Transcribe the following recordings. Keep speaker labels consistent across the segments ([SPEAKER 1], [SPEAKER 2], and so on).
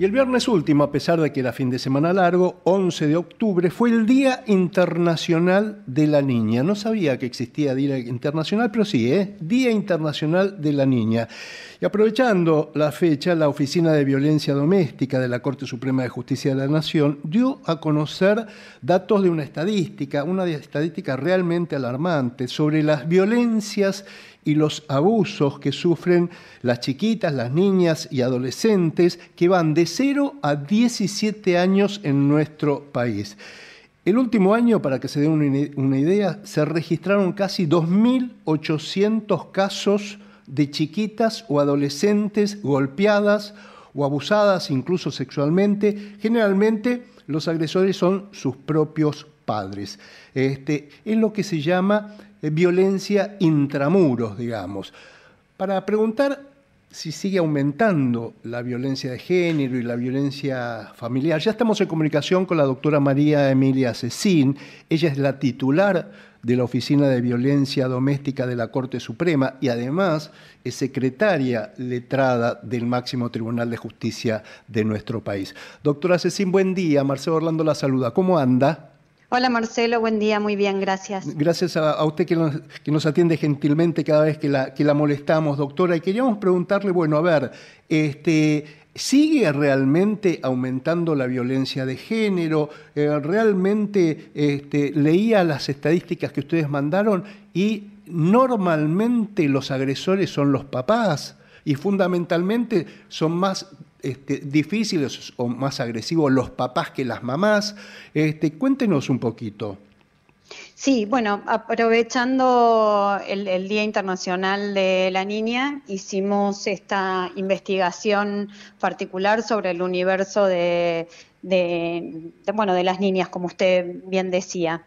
[SPEAKER 1] Y el viernes último, a pesar de que era fin de semana largo, 11 de octubre, fue el Día Internacional de la Niña. No sabía que existía Día Internacional, pero sí, ¿eh? Día Internacional de la Niña. Y aprovechando la fecha, la Oficina de Violencia Doméstica de la Corte Suprema de Justicia de la Nación dio a conocer datos de una estadística, una estadística realmente alarmante, sobre las violencias y los abusos que sufren las chiquitas, las niñas y adolescentes que van de 0 a 17 años en nuestro país. El último año, para que se den una idea, se registraron casi 2.800 casos de chiquitas o adolescentes golpeadas o abusadas incluso sexualmente. Generalmente los agresores son sus propios padres. Este, es lo que se llama eh, violencia intramuros, digamos, para preguntar si sigue aumentando la violencia de género y la violencia familiar. Ya estamos en comunicación con la doctora María Emilia Cecín, ella es la titular de la Oficina de Violencia Doméstica de la Corte Suprema y además es secretaria letrada del máximo Tribunal de Justicia de nuestro país. Doctora Cecín, buen día. Marcelo Orlando la saluda. ¿Cómo anda?
[SPEAKER 2] Hola Marcelo, buen día, muy bien, gracias.
[SPEAKER 1] Gracias a, usted que nos, atiende gentilmente cada vez que la, molestamos, doctora. Y queríamos preguntarle, bueno, a ver, este, ¿Sigue realmente aumentando la violencia de género? Eh, ¿Realmente este, leía las estadísticas que ustedes mandaron y normalmente los agresores son los papás? y fundamentalmente son más este, difíciles o más agresivos los papás que las mamás. Este, cuéntenos un poquito.
[SPEAKER 2] Sí, bueno, aprovechando el, Día Internacional de la Niña, hicimos esta investigación particular sobre el universo de, bueno, de las niñas, como usted bien decía.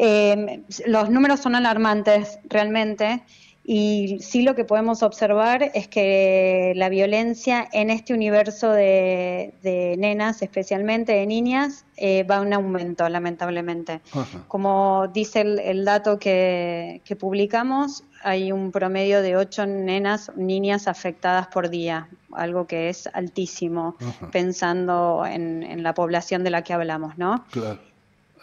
[SPEAKER 2] Eh, los números son alarmantes, realmente. Y sí lo que podemos observar es que la violencia en este universo de, nenas, especialmente de niñas, eh, va a un aumento, lamentablemente. Como dice el, dato que, publicamos, hay un promedio de ocho nenas, niñas afectadas por día, algo que es altísimo, pensando en, en, la población de la que hablamos, ¿no?
[SPEAKER 1] Claro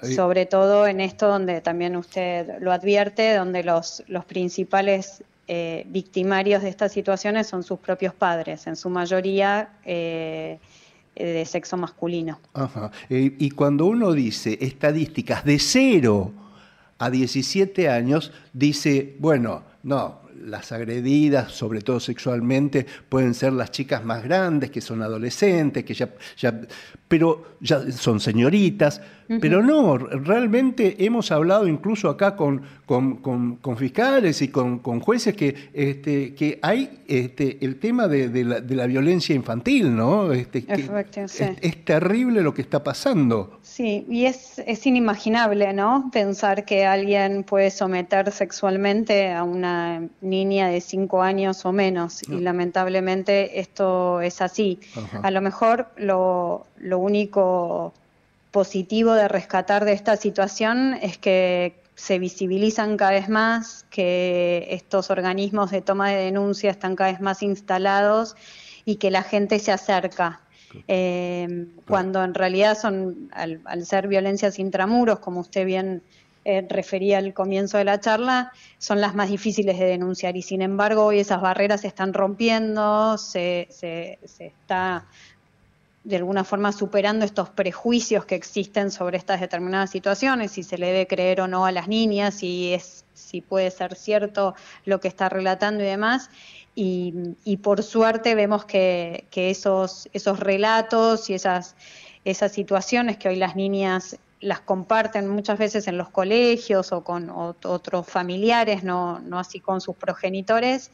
[SPEAKER 1] sobre
[SPEAKER 2] todo en esto donde también usted lo advierte, donde los, principales eh, victimarios de estas situaciones son sus propios padres, en su mayoría eh, eh, de sexo masculino.
[SPEAKER 1] Ajá. y cuando uno dice estadísticas de cero a 17 años, dice, bueno, no, las agredidas, sobre todo sexualmente, pueden ser las chicas más grandes, que son adolescentes, que ya, ya pero ya son señoritas. Pero no, realmente hemos hablado incluso acá con, con, fiscales y con, jueces que, este, que hay este, el tema de, la, de la, violencia infantil, ¿no? Este, es, es, terrible lo que está pasando.
[SPEAKER 2] Sí, y es, es inimaginable, ¿no? Pensar que alguien puede someter sexualmente a una niña de cinco años o menos y ah. lamentablemente esto es así. A lo mejor lo, único positivo de rescatar de esta situación es que se visibilizan cada vez más, que estos organismos de toma de denuncia están cada vez más instalados y que la gente se acerca. Eh, cuando en realidad son, al, al, ser violencias intramuros, como usted bien eh, refería al comienzo de la charla, son las más difíciles de denunciar y sin embargo hoy esas barreras se están rompiendo, se, está de alguna forma superando estos prejuicios que existen sobre estas determinadas situaciones, si se le debe creer o no a las niñas, si es si puede ser cierto lo que está relatando y demás. Y, por suerte vemos que, que, esos, esos relatos y esas, esas situaciones que hoy las niñas las comparten muchas veces en los colegios o con otros familiares, no, así con sus progenitores,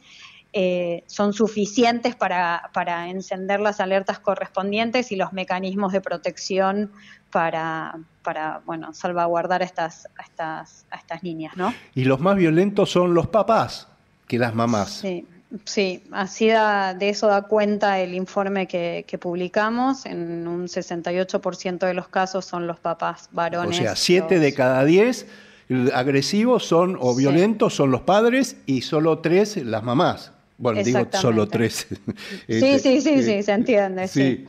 [SPEAKER 2] eh, son suficientes para, encender las alertas correspondientes y los mecanismos de protección para, para bueno, salvaguardar a estas, estas, niñas. ¿no?
[SPEAKER 1] Y los más violentos son los papás que las mamás.
[SPEAKER 2] Sí. Sí, así de eso da cuenta el informe que, publicamos. En un 68% de los casos son los papás varones. O sea, 7
[SPEAKER 1] de cada 10 agresivos son o violentos son los padres y solo 3 las mamás. Bueno, digo solo tres. Este, eh, sí, sí, sí, sí, se
[SPEAKER 2] entiende. Sí,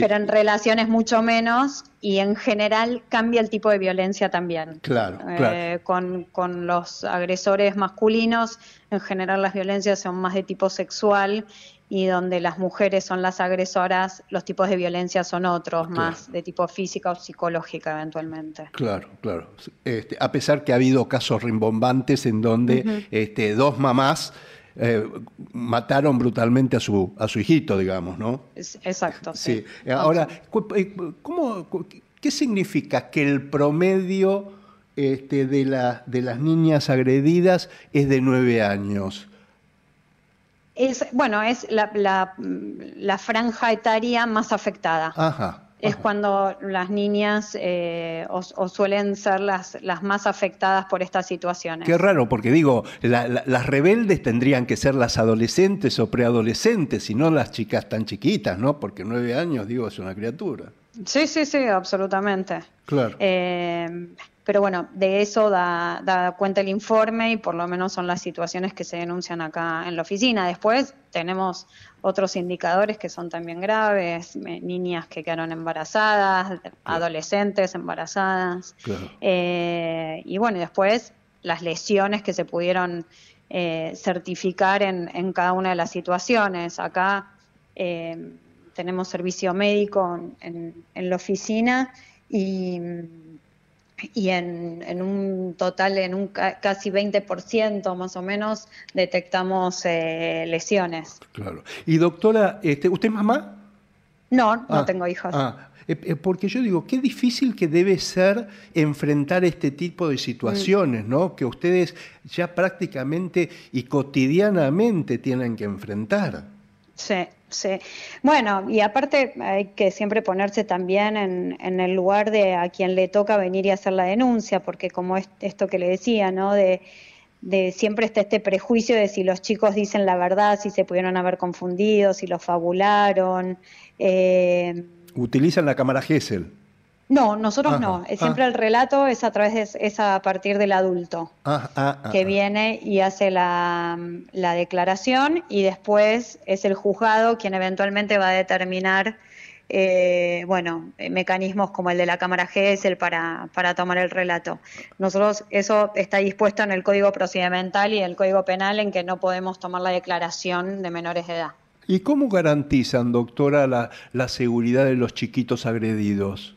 [SPEAKER 2] Pero en relaciones mucho menos y en general cambia el tipo de violencia también.
[SPEAKER 1] Claro, eh,
[SPEAKER 2] claro. Con, los agresores masculinos, en general las violencias son más de tipo sexual y donde las mujeres son las agresoras, los tipos de violencia son otros, más de tipo física o psicológica eventualmente.
[SPEAKER 1] Claro, claro. Este, a pesar que ha habido casos rimbombantes en donde este, dos mamás eh, mataron brutalmente a su, a su hijito, digamos, ¿no? Exacto. Sí. Eh, ahora, eh, ¿cómo, ¿qué significa que el promedio este, de, la, de las niñas agredidas es de nueve años?
[SPEAKER 2] Es, bueno, es la, la franja etaria más afectada. Ajá es cuando las niñas eh, o, suelen ser las, las más afectadas por estas situaciones. Qué
[SPEAKER 1] raro, porque digo, las rebeldes tendrían que ser las adolescentes o preadolescentes y no las chicas tan chiquitas, ¿no? Porque nueve años, digo, es una criatura.
[SPEAKER 2] Sí, sí, sí, absolutamente. Claro. Em, pero bueno, de eso da, cuenta el informe y por lo menos son las situaciones que se denuncian acá en la oficina. Después tenemos otros indicadores que son también graves, niñas que quedaron embarazadas, adolescentes embarazadas. Eh, y bueno, después las lesiones que se pudieron eh, certificar en, en, cada una de las situaciones. Acá em, tenemos servicio médico en, la oficina y, y en, un total, en un casi 20% más o menos, detectamos eh, lesiones.
[SPEAKER 1] Claro. Y doctora, este, ¿usted es mamá? No, no ah, tengo hijos. Ah, eh, eh, porque yo digo, qué difícil que debe ser enfrentar este tipo de situaciones, mm. ¿no? Que ustedes ya prácticamente y cotidianamente tienen que enfrentar.
[SPEAKER 2] Sí, Sí. Bueno, y aparte hay que siempre ponerse también en, el lugar de a quien le toca venir y hacer la denuncia, porque como es esto que le decía, ¿no? De, siempre está este prejuicio de si los chicos dicen la verdad, si se pudieron haber confundido, si los fabularon. Eh,
[SPEAKER 1] Utilizan la cámara Gesell.
[SPEAKER 2] No, nosotros no, no. Ah. Siempre el relato es a través de, es a partir del adulto
[SPEAKER 1] ah, ah, que
[SPEAKER 2] viene y hace la, declaración y después es el juzgado quien eventualmente va a determinar, eh, bueno, eh, mecanismos como el de la cámara GESEL para, para tomar el relato. Nosotros eso está dispuesto en el Código Procedimental y el Código Penal en que no podemos tomar la declaración de menores de edad.
[SPEAKER 1] ¿Y cómo garantizan, doctora, la seguridad de los chiquitos agredidos?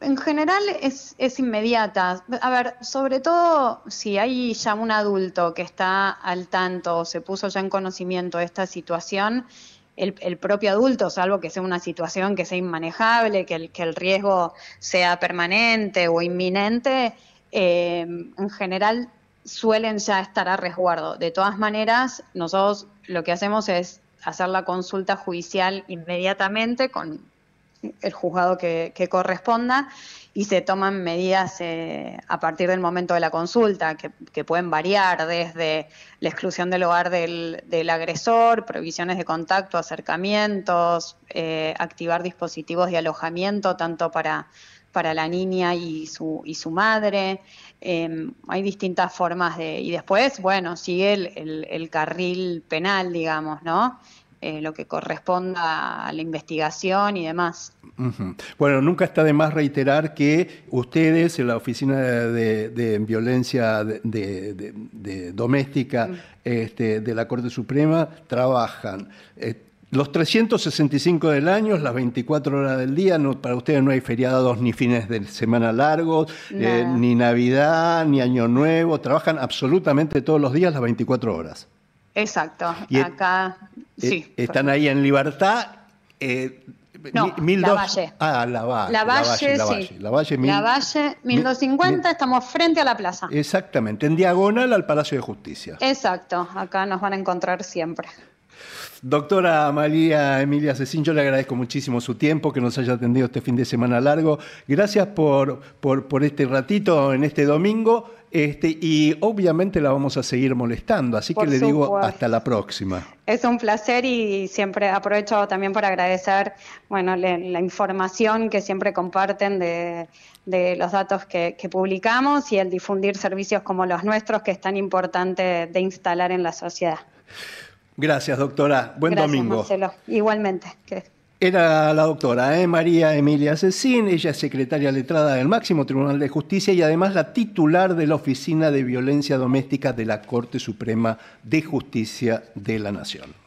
[SPEAKER 2] en general es, inmediata. A ver, sobre todo si hay ya un adulto que está al tanto o se puso ya en conocimiento de esta situación, el, propio adulto, salvo que sea una situación que sea inmanejable, que el, que el riesgo sea permanente o inminente, eh, en general suelen ya estar a resguardo. De todas maneras, nosotros lo que hacemos es hacer la consulta judicial inmediatamente con, el juzgado que, corresponda y se toman medidas eh, a partir del momento de la consulta, que, pueden variar desde la exclusión del hogar del, del agresor, provisiones de contacto, acercamientos, eh, activar dispositivos de alojamiento tanto para, para la niña y su, y su madre. Em, hay distintas formas de... Y después, bueno, sigue el carril penal, digamos, ¿no? Eh, lo que corresponda a la investigación y demás.
[SPEAKER 1] Bueno, nunca está de más reiterar que ustedes en la Oficina de, Violencia de, Doméstica mm. este, de la Corte Suprema trabajan. Eh, los 365 del año, las 24 horas del día, para ustedes no hay feriados ni fines de semana largos, eh, ni Navidad, ni Año Nuevo, trabajan absolutamente todos los días las 24 horas.
[SPEAKER 2] Exacto, acá
[SPEAKER 1] eh, sí. Están ahí en libertad. Eh, no, la, valle. Ah, la, valle, la Valle. sí. la Valle,
[SPEAKER 2] 1250, estamos frente a la plaza.
[SPEAKER 1] Exactamente, en diagonal al Palacio de Justicia.
[SPEAKER 2] Exacto, acá nos van a encontrar siempre.
[SPEAKER 1] Doctora María Emilia Cecín, yo le agradezco muchísimo su tiempo, que nos haya atendido este fin de semana largo. Gracias por, por, por este ratito en este domingo. Este, y obviamente la vamos a seguir molestando, así que le digo hasta la próxima.
[SPEAKER 2] Es un placer y siempre aprovecho también para agradecer bueno, la información que siempre comparten de, los datos que, publicamos y el difundir servicios como los nuestros que es tan importante de instalar en la sociedad.
[SPEAKER 1] Gracias, doctora. Buen Gracias, domingo. Marcelo. Igualmente. Era la doctora ¿eh? María Emilia Cecín, ella es secretaria letrada del máximo Tribunal de Justicia y además la titular de la Oficina de Violencia Doméstica de la Corte Suprema de Justicia de la Nación.